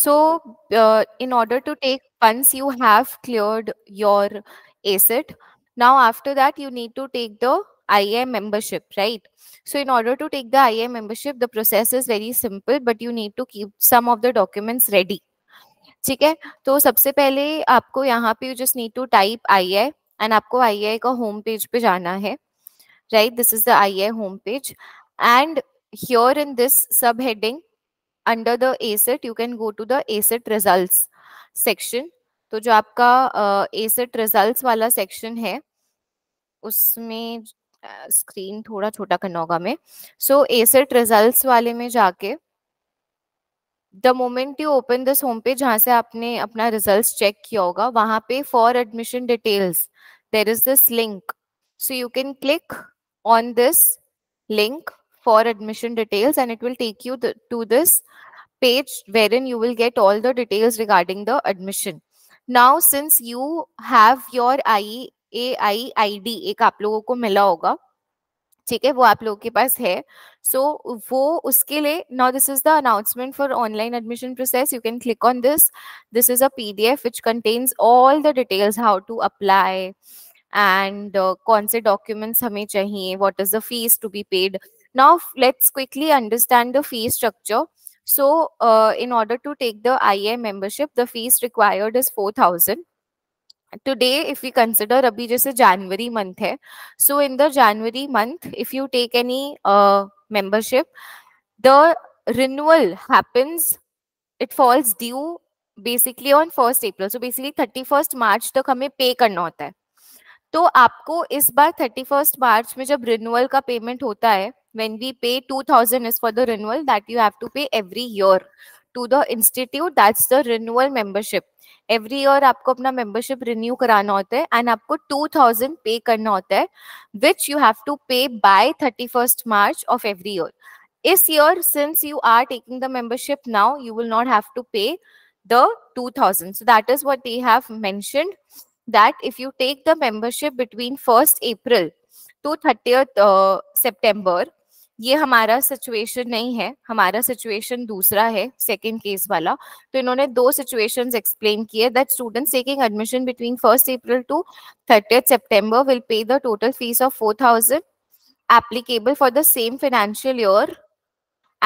So uh, in order to take, once you have cleared your asset, now after that, you need to take the IA membership, right? So in order to take the IA membership, the process is very simple, but you need to keep some of the documents ready. ठीक है तो सबसे पहले आपको यहाँ पे you just need to type I I and आपको I I का होम पेज पे जाना है right this is the I I home page and here in this sub heading under the asset you can go to the asset results section तो जो आपका asset uh, results वाला section है उसमें screen uh, थोड़ा छोटा करना होगा मैं सो एसेट रिजल्ट्स वाले में जाके the moment you open this home page जहाँ से आपने अपना रिजल्ट चेक किया होगा वहां पे for admission details there is this link so you can click on this link for admission details and it will take you to this page wherein you will get all the details regarding the admission. Now, since you have your IAI ID, एक आप लोगों को मिला होगा, ठीक है, वो आप लोगों के पास है, so वो उसके लिए, now this is the announcement for online admission process. You can click on this. This is a PDF which contains all the details how to apply and uh, कौन से documents हमें चाहिए, what is the fees to be paid. Now let's quickly understand the fee structure. So uh, in order to take the IA membership, the fees required is 4,000. Today, if we consider Abhi jaise January month, hai, so in the January month, if you take any uh, membership, the renewal happens, it falls due basically on 1st april so basically 31st march tak hame pay karna hota hai है तो आपको इस बार thirty first मार्च में जब renewal का payment होता है when we pay 2000 is for the renewal that you have to pay every year to the institute that's the renewal membership every year आपको अपना मेंबरशिप रिन्यू कराना होता है एंड आपको टू थाउजेंड पे करना होता है which you have to pay by thirty first March of every year इस year since you are taking the membership now you will not have to pay the two thousand so that is what they have mentioned that if you take the membership between 1st April to 30th uh, September, ये हमारा situation नहीं है हमारा situation दूसरा है second case वाला तो इन्होंने दो सिचुएशंस एक्सप्लेन किए that students taking admission between first April to thirty September will pay the total fees of four thousand applicable for the same financial year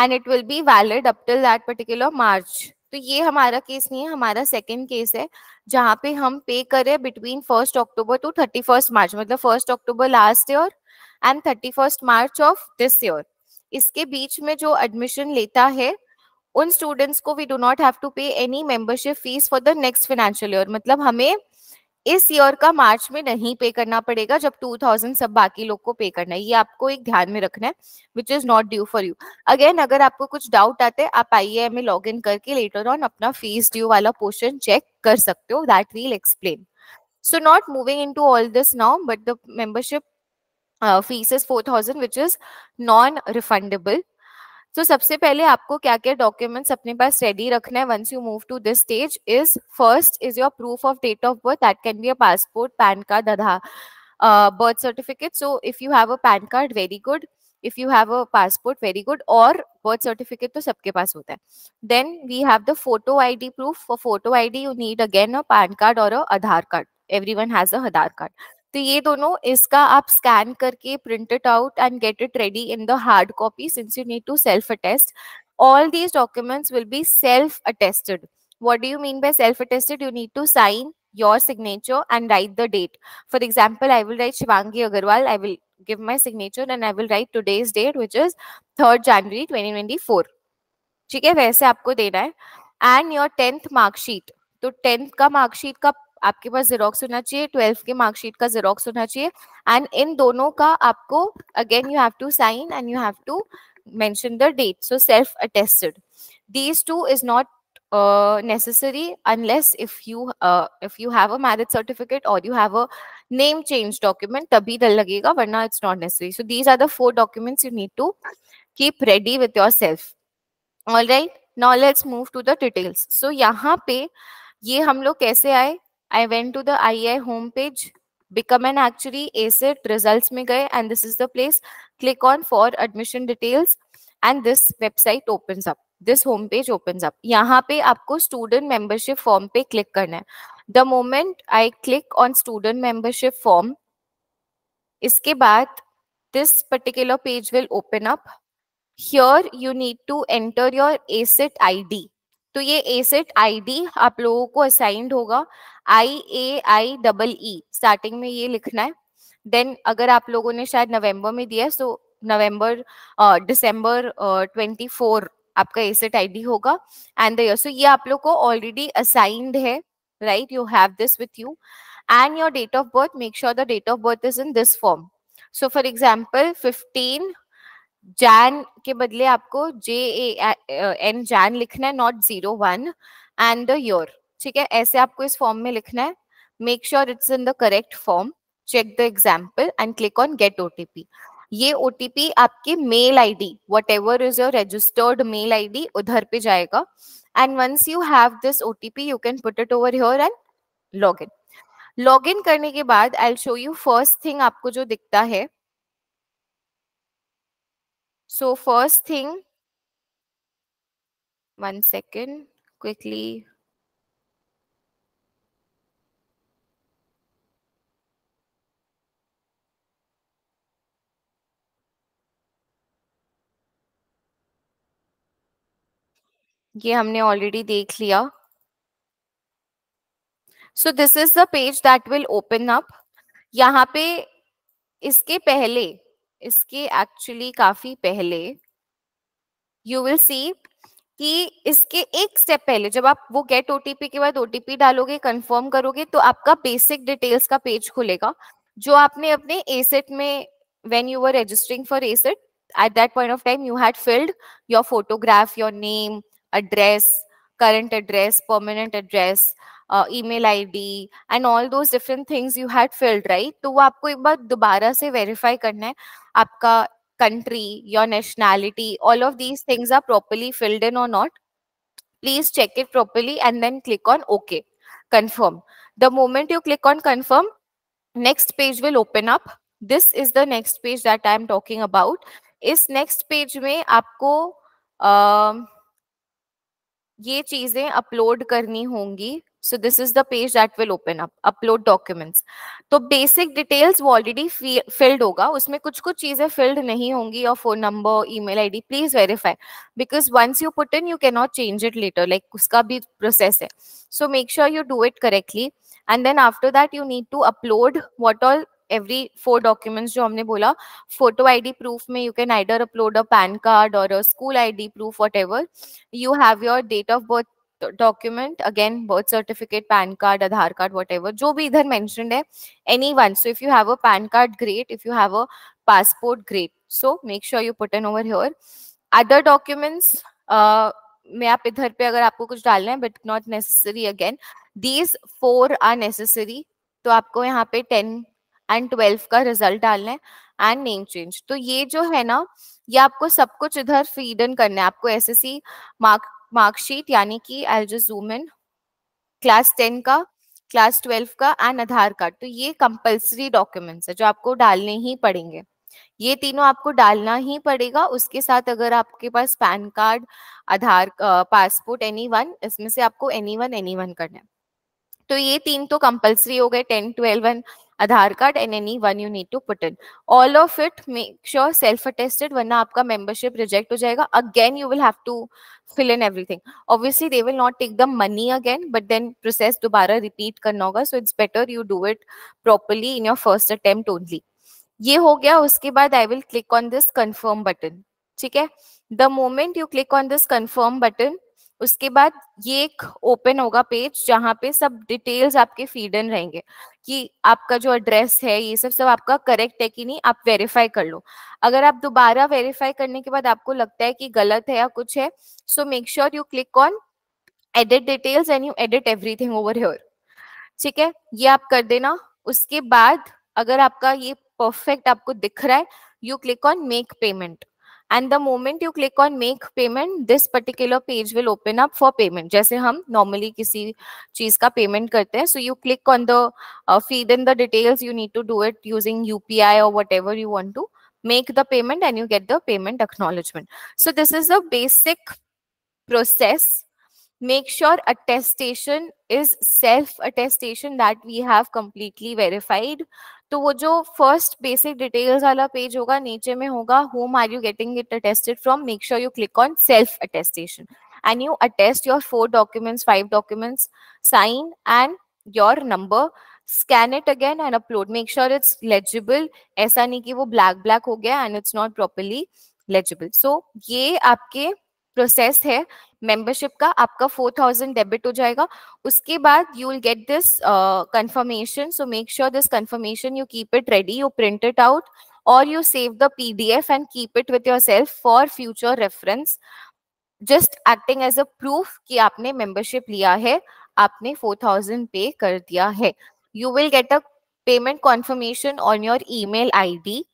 and it will be valid up till that particular March तो ये हमारा case नहीं है हमारा second case है जहाँ पे हम पे करें between first October to thirty first March मतलब first October last year and thirty first March of this year इसके बीच में जो एडमिशन लेता है उन स्टूडेंट्स को we do not have to pay any membership fees for the next financial year मतलब हमें इस ईयर का मार्च में नहीं पे करना पड़ेगा जब 2000 सब बाकी लोग को पे करना है ये आपको एक ध्यान में रखना है which is not due for you again अगर आपको कुछ डाउट आते हैं आप आई हमें e में लॉग इन करके लेटर ऑन अपना फीस ड्यू वाला पोर्शन चेक कर सकते हो that will explain so not moving into all this now but the membership uh, fees is 4000 which is non refundable तो सबसे पहले आपको क्या क्या डॉक्यूमेंट्स अपने पास रेडी रखना है once you move to this stage is first is your proof of date of birth that can be a passport PAN card Aadhaar birth certificate so if you have a PAN card very good if you have a passport very good और birth certificate तो सबके पास होता है then we have the photo I D proof for photo I D you need again a PAN card और Aadhaar card every one has Aadhaar card तो ये दोनों इसका आप स्कैन करके print it out and get it ready in the hard copy since you need to self attest all these documents will be self attested what do you mean by self attested you need to sign your signature and write the date for example I will write Shivangi Agarwal I will give my signature and I will write today's date which is third January twenty four ठीक है वैसे आपको देना है and your tenth marksheet तो tenth का marksheet का आपके पास जेरोक्स होना चाहिए ट्वेल्थ के मार्कशीट का जेरोक्स होना चाहिए एंड इन दोनों का आपको again you have to sign and you have to mention the date so self attested these two is not uh, necessary unless if you uh, if you have a marriage certificate or you have a name change document tabhi dal lagega varna it's not necessary so these are the four documents you need to keep ready with yourself all right now let's move to the details so yahan pe ये हम लोग कैसे आए I went to the I I home page become an actually asset result में गए and this is the place click on for admission details and this website open up this home page open up यहाँ पे आपको student membership form पे click करना है the moment I click on student membership form इसके बाद this particular page will open up here you need to enter your asset I D तो ये एसेट आई डी आप लोगों को असाइंड होगा आई ए आई डबल ई स्टार्टिंग में ये लिखना है देन अगर आप लोगों ने शायद नवंबर में दिया है so November December twenty four आपका एसेट डी होगा एंड द सो ये आप लोग को ऑलरेडी असाइंड है right you have this with you and your date of birth make sure the date of birth is in this form so for example fifteen Jan के बदले आपको J A N Jan लिखना है not zero one and the your ठीक है ऐसे आपको इस फॉर्म में लिखना है make sure it's in the correct form check the example and click on get OTP ये ओटीपी आपके mail ID whatever is your registered mail ID उधर पे जाएगा and once you have this OTP you can put it over here and log in log in करने के बाद I show you first thing आपको जो दिखता है so first thing one second quickly ये हमने ऑलरेडी देख लिया so this is the page that will open up यहाँ पे इसके पहले इसके एक्चुअली काफी पहले यू विल सी कि इसके एक स्टेप पहले जब आप वो गेट ओटीपी के बाद ओटीपी डालोगे कंफर्म करोगे तो आपका बेसिक डिटेल्स का पेज खुलेगा जो आपने अपने एसेट में when you were registering for asset at that point of time you had filled your photograph your name address, current address, permanent address, uh, email ID and all those different things you had filled, right? तो वो आपको एक बार दोबारा से verify करना है आपका country, your nationality, all of these things are properly filled in or not. Please check it properly and then click on OK. Confirm. The moment you click on confirm, next page will open up. This is the next page that I am talking about. इस next page में आपको uh, ये चीजें upload करनी होंगी so this is the page that will open up upload documents तो basic details वो already filled होगा उसमें कुछ कुछ चीजें फिल्ड नहीं होंगी और phone number email I D please verify because once you put in you can not change it later like उसका भी प्रोसेस है so make sure you do it correctly and then after that you need to upload what all every four documents जो हमने बोला photo ID proof में you can either upload a PAN card और school ID proof whatever you have your date of birth document again birth certificate PAN card Aadhaar card whatever जो भी इधर mention है any one so if you have a PAN card great if you have a passport great so make sure you put in over your other documents में आप इधर पे अगर आपको कुछ डालना है but not necessary again these four are necessary तो आपको यहाँ पे टेन एंड ट्वेल्व का रिजल्ट डालना है एंड नेम चेंज तो ये जो है ना ये आपको सब कुछ इधर फीड इन करना है आपको एस एस मार्क मार्कशीट यानी कि एल जो जूम इन क्लास टेन का क्लास ट्वेल्व का एंड आधार कार्ड तो ये कंपल्सरी डॉक्यूमेंट्स है जो आपको डालने ही पड़ेंगे ये तीनों आपको डालना ही पड़ेगा उसके साथ अगर आपके पास PAN card Aadhaar passport any one इसमें से आपको एनी वन एनी वन करना है तो ये तीन तो कंपल्सरी हो गए ten twelve and Aadhaar card and any one you need to put in all of it make sure self attested वरना आपका मेंबरशिप रिजेक्ट हो जाएगा again you will have to fill in everything obviously they will not take the money again but then process दोबारा repeat करना होगा so it's better you do it properly in your first attempt only ये हो गया उसके बाद आई will click on this confirm button ठीक है the moment you click on this confirm button उसके बाद ये एक ओपन होगा पेज जहाँ पे सब डिटेल्स आपके फीड इन रहेंगे कि आपका जो एड्रेस है ये सब सब आपका करेक्ट है कि नहीं आप वेरीफाई कर लो अगर आप दोबारा वेरीफाई करने के बाद आपको लगता है कि गलत है या कुछ है so make sure you click on edit details and you edit everything over here ठीक है ये आप कर देना उसके बाद अगर आपका ये परफेक्ट आपको दिख रहा है you click on make payment and the moment you click on make payment this particular page will open up for payment जैसे हम नॉर्मली किसी चीज का पेमेंट करते हैं so you click on the feed in the details you need to do it using U P I और whatever you want to make the payment and you get the payment acknowledgement so this is the basic process make sure attestation is self attestation that we have completely verified तो वो जो first basic details वाला page होगा नीचे में होगा whom are you getting it attested from make sure you click on self attestation and you attest your four documents five documents sign and your number scan it again and upload make sure it's legible ऐसा नहीं कि वो black black हो गया and it's not properly legible so ये आपके process है membership का आपका फोर थाउजेंड डेबिट हो जाएगा उसके बाद you will get this confirmation so make sure this confirmation you keep it ready you print it out और you save the PDF and keep it with yourself for future reference just acting as a proof कि आपने membership लिया है आपने four thousand पे कर दिया है you will get a payment confirmation on your I D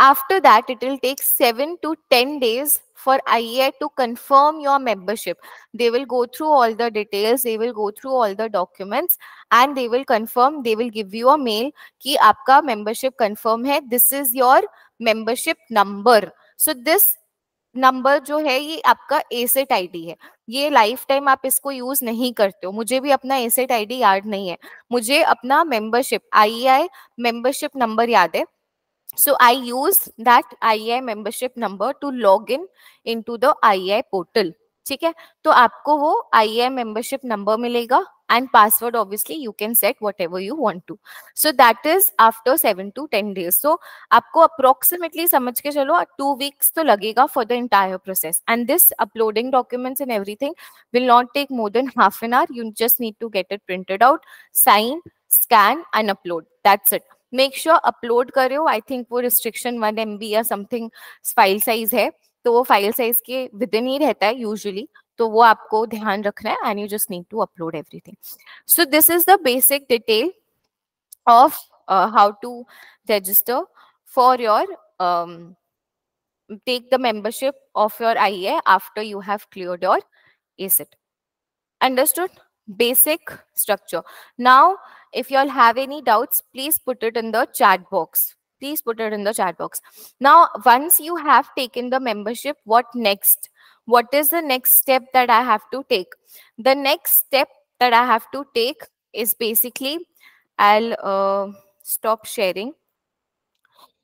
after that it will take seven to ten days for IEAT to confirm your membership. They will go through all the details, they will go through all the documents and they will confirm, they will give you a mail ki aapka membership confirm hai. This is your membership number. So this number जो है ये आपका asset ID है ये life time आप इसको use नहीं करते हो मुझे भी अपना एसेट आईडी याद नहीं है मुझे अपना मेंबरशिप आईआई मेंबरशिप नंबर याद है So I use that IAI membership number to log in into the IAI portal. ठीक है तो आपको वो आई मेंबरशिप नंबर मिलेगा and password obviously you can set whatever you want to so that is after seven to ten days so आपको approximately समझ के चलो टू वीक्स तो लगेगा for the entire process and this uploading documents and everything will not take more than half an hour you just need to get it printed out sign scan and upload that's it make sure upload कर रहे हो I think वो restriction one M या something file size है तो वो file size के within ही रहता है यूजली तो वो आपको ध्यान रखना है and you just need to upload everything so this is the basic detail of how to register for your take the membership of your I A after you have clear your it um, understood basic structure. Now, if you all have any doubts, please put it in the chat box. Please put it in the chat box. Now, once you have taken the membership, what next? What is the next step that I have to take? The next step that I have to take is basically, I'll uh, stop sharing.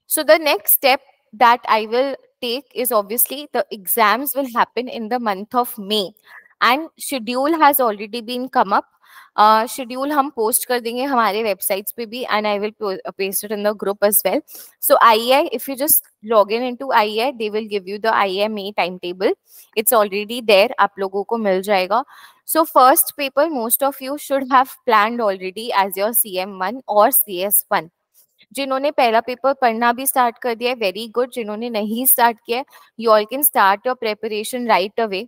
So the next step that I will take is obviously the exams will happen in the month of May. And schedule has already been come up schedule हम post कर देंगे हमारे websites पे भी and I will paste it in the group as well so I I if you just log in into I I they will give you the I I May time table it's already there आप लोगों को मिल जाएगा so first paper most of you should have plan already as your C M one और C S one जिन्होंने पहला paper पढ़ना भी स्टार्ट कर दिया है वेरी गुड जिन्होंने नहीं स्टार्ट किया है you all can start your preparation right away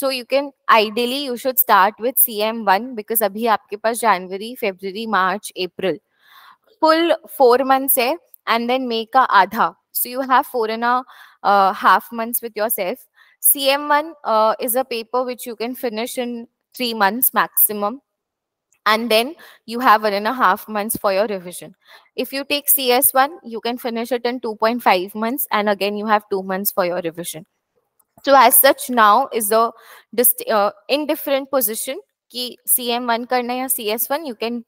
so you can ideally you should start with C M one because अभी आपके पास जनवरी फेबर मार्च अप्रैल फुल फोर मंथ्स है एंड देन मे का आधा so you have four and half months with yourself C M one is a paper which you can finish in three months maximum and then you have one and a half months for your revision. If you take CS1, you can finish it in 2.5 months, and again, you have two months for your revision. So, as such, now is the uh, indifferent position. Ki CM1 karna ya CS1, you can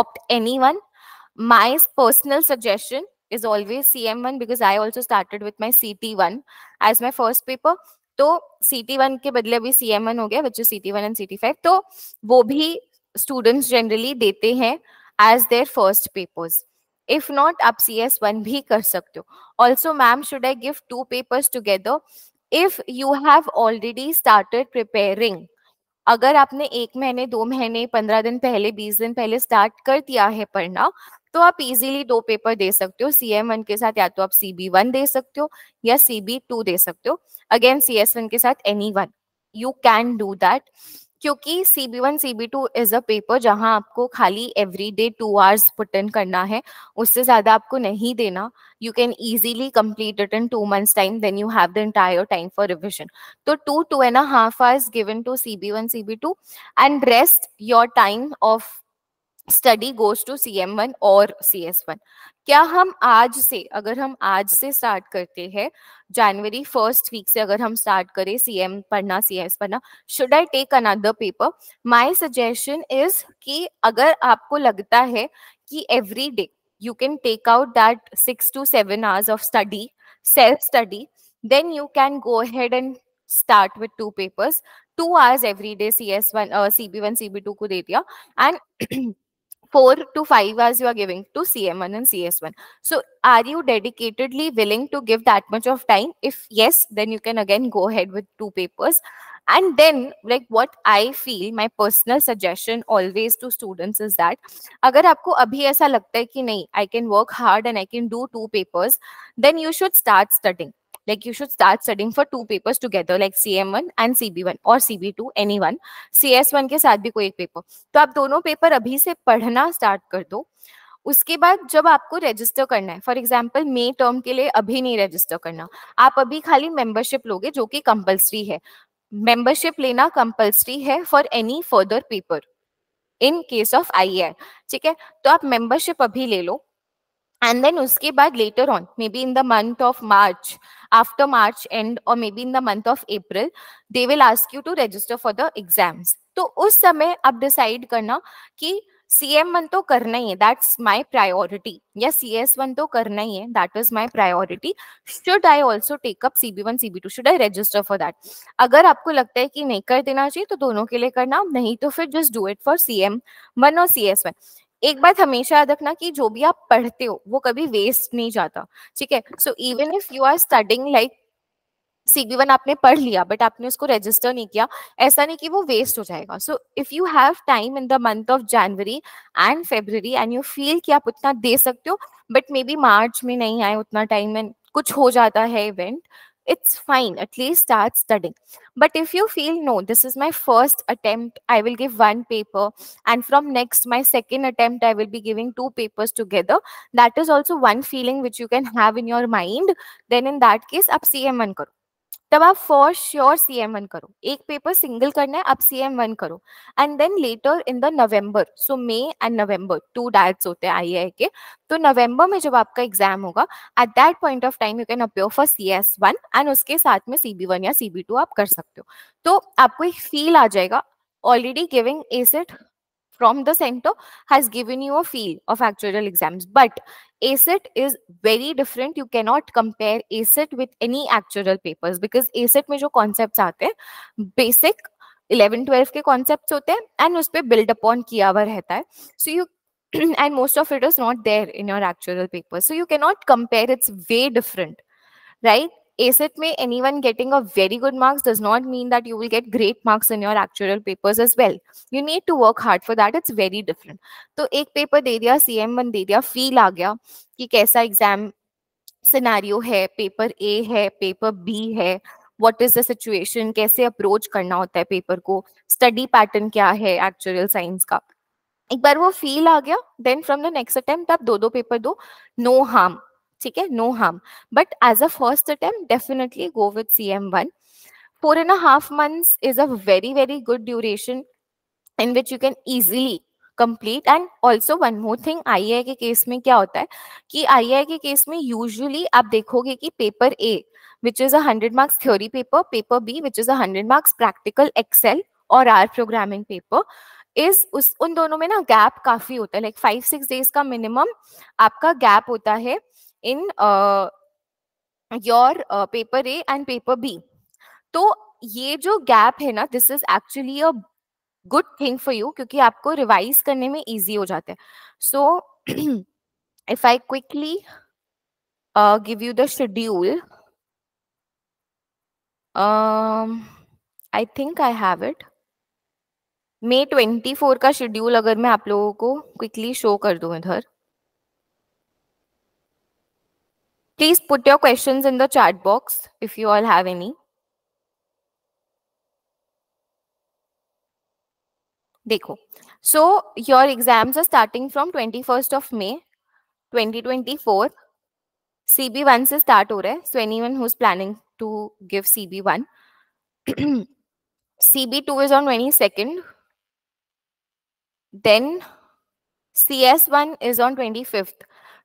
opt anyone. My personal suggestion is always CM1 because I also started with my CT1 as my first paper. तो CT1 one के बदले अभी सी M one हो गया बच्चों ct T one and C तो वो भी स्टूडेंट्स जनरली देते हैं as their first papers if not आप सी एस वन भी कर सकते हो also ma'am should I give two papers together if you have already started preparing अगर आपने एक महीने दो महीने पंद्रह दिन पहले बीस दिन पहले स्टार्ट कर दिया है पढ़ना तो आप इजीली दो पेपर दे सकते हो सी एम वन के साथ या तो आप सी बी वन दे सकते हो या सी बी टू दे सकते हो अगेन सी एस वन के साथ any one you can do that क्योंकि C B one C B two is a paper जहाँ आपको खाली every day two hours put in करना है उससे ज़्यादा आपको नहीं देना you can easily complete it in two months time then you have the entire time for revision तो two two and half hours given to C B one C B two and rest your time of M one और cm1 S cs1 क्या हम आज से अगर हम आज से स्टार्ट करते हैं जनवरी फर्स्ट वीक से अगर हम स्टार्ट करें सीएम पढ़ना सी एस पढ़ना should I take another paper my suggestion is कि अगर आपको लगता है कि every day you can take out that six to seven hours of study self study then you can go ahead and start with two papers two hours every day C S one C B one C B two को दे दिया and 4 to 5 hours you are giving to CM1 and CS1. So are you dedicatedly willing to give that much of time? If yes, then you can again go ahead with two papers. And then like what I feel, my personal suggestion always to students is that अगर आपको अभी ऐसा लगता है कि नहीं, I can work hard and I can do two papers, then you should start studying. like you should start studying for two papers together like cm1 and cb1 or cb2 anyone cs1 के साथ भी कोई एक paper तो आप दोनों paper अभी से पढ़ना स्टार्ट कर दो उसके बाद जब आपको रजिस्टर करना है फॉर एग्जाम्पल मे टर्म के लिए अभी नहीं रजिस्टर करना आप अभी खाली मेंबरशिप लोगे जो कि कंपल्सरी है मेंबरशिप लेना कंपल्सरी है for any further paper in case of I ठीक है तो आप मेंबरशिप अभी ले लो and then uske baad later on maybe in the month of march after march end or maybe in the month of april they will ask you to register for the exams तो उस समय आप decide करना कि सी M one तो करना ही है दैट्स माई प्रायोरिटी या सी एस वन तो करना ही है that is my priority should I also take up C B one C B two should I register for that अगर आपको लगता है कि नहीं कर देना चाहिए तो दोनों के लिए करना नहीं तो फिर just do it for C M one और सी एस वन एक बात हमेशा याद रखना कि जो भी आप पढ़ते हो वो कभी वेस्ट नहीं जाता ठीक है so even if you are studying like CB one आपने पढ़ लिया बट आपने उसको रजिस्टर नहीं किया ऐसा नहीं कि वो वेस्ट हो जाएगा so if you have time in the month of January and February and you feel कि आप उतना दे सकते हो बट मे बी मार्च में नहीं आए उतना टाइम में कुछ हो जाता है event it's fine at least start studying but if you feel no this is my first attempt i will give one paper and from next my second attempt i will be giving two papers together that is also one feeling which you can have in your mind then in that case up cm1 karo तब आप for sure C M one करो एक paper single करना है आप C M one करो and then later in the November so May and November two diets होते हैं आई आई के तो नवंबर में जब आपका एग्जाम होगा at that point of time you can appear for C S one and उसके साथ में सी बी वन या सी बी टू आप कर सकते हो तो आपको एक फील आ जाएगा already giving asset from the center has given you a feel of actuarial exams. But ACET is very different. You cannot compare ACET with any actuarial papers because ACET में जो concepts आते हैं basic 11-12 के concepts होते हैं and उस build upon किया हुआ रहता है. So you and most of it is not there in your actuarial papers. So you cannot compare. It's way different, right? ACET may anyone getting a very good marks does not mean that you will get great marks in your actual papers as well. You need to work hard for that. It's very different. तो एक paper दे दिया सी M one दे दिया feel आ गया कि कैसा exam scenario है paper A है पेपर बी है व्हाट इज द सिचुएशन कैसे अप्रोच करना होता है पेपर को स्टडी पैटर्न क्या है एक्चुअल साइंस का एक बार वो फील आ गया then from the next attempt आप दो दो पेपर दो नो no हार्म ठीक है no harm but as a first attempt definitely go with C M one four and a half is a very very good duration in which you can easily easily complete and also one more thing I I के case में क्या होता है कि आई I के case में usually आप देखोगे कि paper A which is a hundred marks theory paper paper B which is a hundred marks practical excel और आर प्रोग्रामिंग पेपर इज उस उन दोनों में ना गैप काफी होता है लाइक फाइव सिक्स डेज का मिनिमम आपका गैप होता है in your paper A and paper B तो ये जो गैप है ना this is actually a good thing for you क्योंकि आपको रिवाइज करने में इजी हो जाता है so if I quickly give you the schedule I think I have it May twenty four का शेड्यूल अगर मैं आप लोगों को क्विकली शो कर दूं इधर Please put your questions in the chat box if you all have any. Dekho. So your exams are starting from 21st of May 2024. CB1 is start हो So anyone who's planning to give CB1. CB2 is on 22nd. Then CS1 is on 25th.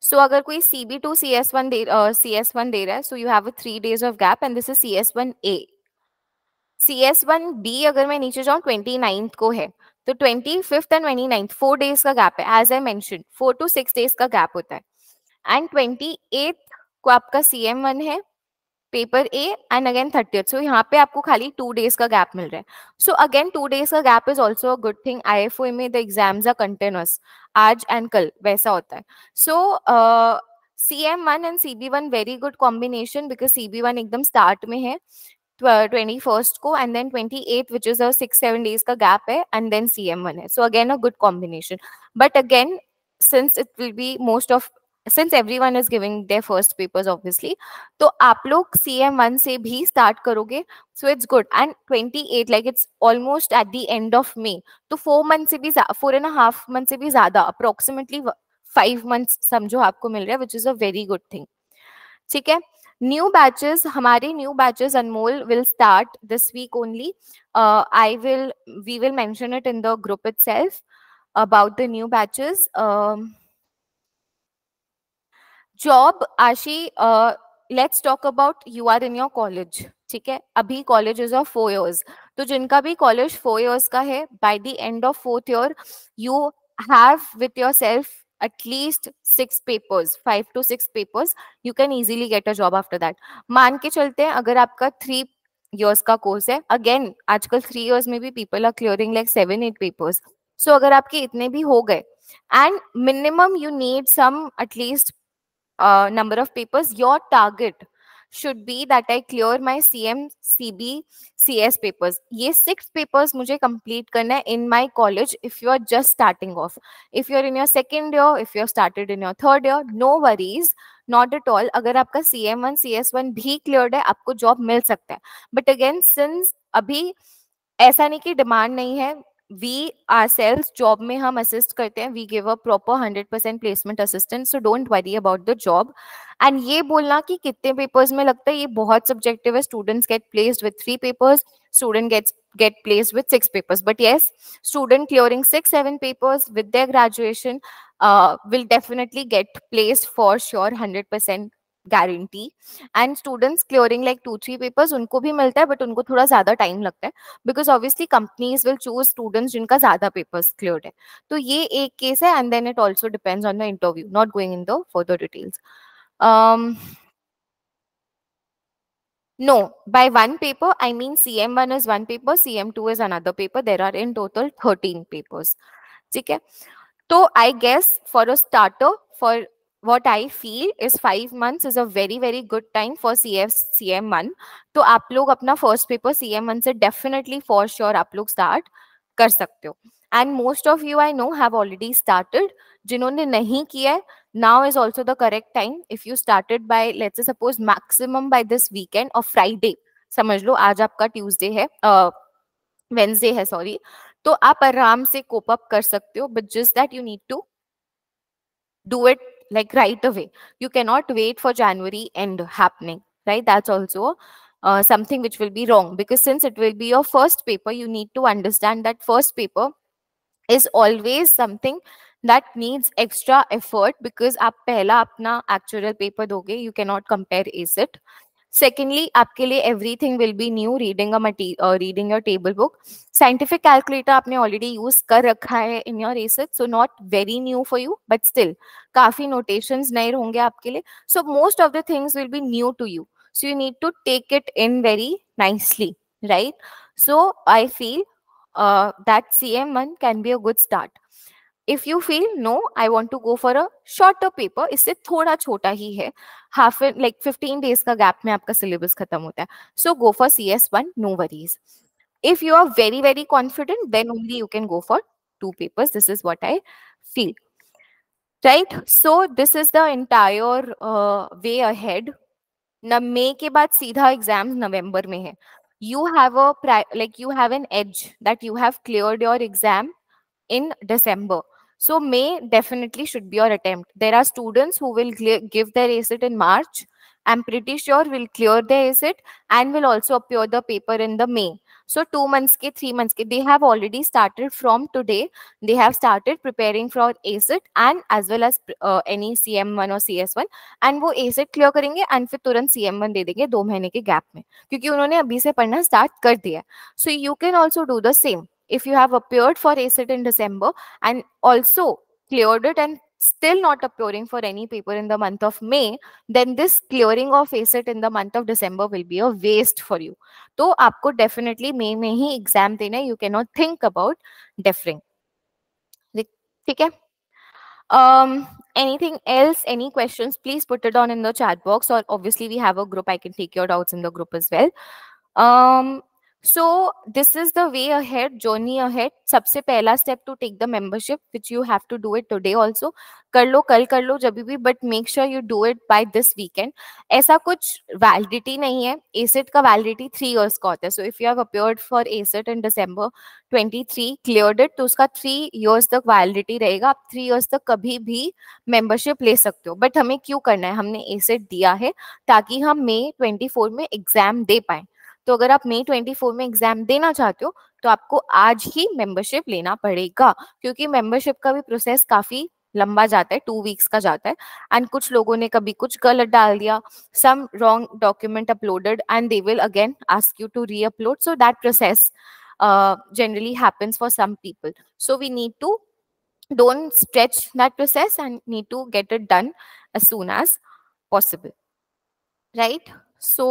So अगर कोई C B two C S one दे C S one दे रहा है so you have a three days of gap and this is C S one A C S one B अगर मैं नीचे जाऊँ ट्वेंटी नाइन्थ को है तो twenty fifth and twenty ninth four days का गैप है as I mention four to six days का गैप होता है एंड ट्वेंटी एथ को आपका सी एम वन है paper A and again thirty so यहाँ पे आपको खाली टू डेज का गैप मिल रहा है सो अगेन टू डेज का gap is also a good thing I F O में द एग्जाम्स आर कंटिन्यूस आज एंड कल वैसा होता है so C M one and C B one very good combination because C B one एकदम start में है ट्वेंटी फर्स्ट को and then twenty eight which is six seven days का गैप है and then C M one है so again a good combination but again since it will be most of since every one is giving their first papers obviously तो आप लोग सी M one से भी start करोगे so it's good and twenty eight like it's almost at the end of May तो four month से भी four and half month से भी ज्यादा अप्रोक्सीमेटली फाइव मंथ्स समझो आपको मिल रहा है which is a very good thing ठीक है न्यू बैचेस हमारे new batches Anmol will start this week only I will we will mention it in the group itself about the new batches job आशी let's talk about you are in your college ठीक है अभी colleges of four years तो जिनका भी college four years का है by the end of fourth year you have with yourself at least six papers five to six papers you can easily get a job after that मान के चलते हैं अगर आपका three years का course है again आजकल three years में भी people are clearing like seven eight papers so अगर आपके इतने भी हो गए and minimum you need some at least uh, number of papers, your target should be that I clear my CM, CB, CS papers. ये six papers मुझे complete करना है in my college if you are just starting off. If you are in your second year, if you have started in your third year, no worries. Not at all अगर आपका C M one C S one भी clear है आपको job मिल सकता है but again since अभी ऐसा नहीं कि डिमांड नहीं है वी आर सेल्स जॉब में हम असिस्ट करते हैं we give a proper hundred percent placement assistant so don't worry about the job and ये बोलना कि कितने पेपर्स में लगता है ये बहुत सब्जेक्टिव है students get placed with three papers student gets get placed with six papers but yes student clearing six seven papers with their graduation uh, will definitely get placed for sure 100% guarantee and students clearing like two three papers उनको भी मिलता है but उनको थोड़ा ज्यादा time लगता है because obviously companies will choose students जिनका ज्यादा पेपर्स क्लियर है तो ये एक केस है and then it also depends on the interview not going in the further details No, by one paper, I mean CM1 is one paper, CM2 is another paper. There are in total 13 papers. ठीक है तो I guess for a starter for what I feel is five month is a very very good time for C for C M one तो आप लोग अपना first paper C M one से definitely for sure आप लोग start कर सकते हो and most of you I know have already started जिन्होंने नहीं किया है now is also the correct time if you started by let's suppose maximum by this weekend और फ्राइडे समझ लो आज आपका ट्यूजडे है वेंसडे uh, है सॉरी तो आप आराम से कोप अप कर सकते हो but just that you need to do it like right away you cannot wait for january end happening right that's also uh, something which will be wrong because since it will be your first paper you need to understand that first paper is always something that needs extra effort because aap pehla apna actual paper doge you cannot compare is it secondly आपके लिए everything will be new reading reading your table book scientific calculator आपने already use कर रखा है in your research so not very new for you but still काफी notation नए होंगे आपके लिए so most of the things will be new to you so you need to take it in very nicely right so I feel that C M one can be a good start if you feel no I want to go for a shorter paper इससे थोड़ा छोटा ही है half like fifteen days का gap में आपका syllabus खत्म होता है so go for C S one no worries if you are very very confident then only you can go for two papers this is what I feel right so this is the entire way ahead न मे के बाद सीधा exam नवम्बर में है you have a like you have an edge that you have cleared your in december So May definitely should be your attempt. There are students who will give their ACIT in March. I'm pretty sure will clear their ACIT and will also appear the paper in the May. So two months ke, three months ke, they have already started from today. They have started preparing for ACIT and as well as uh, any CM1 or CS1 and wo ACIT clear karenge and fir turant CM1 de denge दो mahine ke gap mein kyunki unhone abhi se padhna start kar diya So you can also do the same. if you have appeared for ACET in December and also cleared it and still not appearing for any paper in the month of May, then this clearing of ACET in the month of December will be a waste for you. So, आपको definitely May May ही exam देना You cannot think about deferring. ठीक है? Um, anything else? Any questions? Please put it on in the chat box. Or obviously we have a group. I can take your doubts in the group as well. Um, so this is the way ahead journey ahead सबसे पहला step to take the membership which you have to do it today also कर लो कल कर लो जब भी but make sure you do it by this weekend ऐसा कुछ वैलिडिटी नहीं है एसेट का वैलिडिटी थ्री ईयर्स का होता है so if you have appeared for ASET in December twenty three clear तो उसका थ्री ईयर्स तक वैलिडिटी रहेगा आप थ्री ईयर्स तक कभी भी मेंबरशिप ले सकते हो बट हमें क्यों करना है हमने एसेट दिया है ताकि हम मे ट्वेंटी फोर में एग्जाम दे पाए तो अगर आप मई 24 में एग्जाम देना चाहते हो तो आपको आज ही मेंबरशिप लेना पड़ेगा क्योंकि मेंबरशिप का भी प्रोसेस काफी लंबा जाता है टू वीक्स का जाता है एंड कुछ लोगों ने कभी कुछ गलत डाल दिया some wrong document uploaded and they will again ask you to reupload so that process generally happens for some people so we need to don't stretch that process and need to get it done as soon as possible right so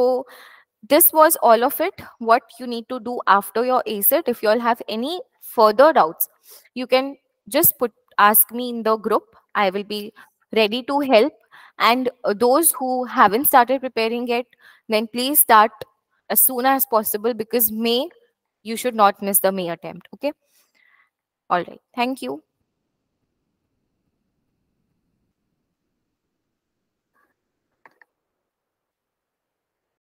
this was all of it what you need to do after your ACET. If you all have any further doubts, you can just put ask me in the group. I will be ready to help. And uh, those who haven't started preparing yet, then please start as soon as possible because May, you should not miss the May attempt. Okay. All right. Thank you.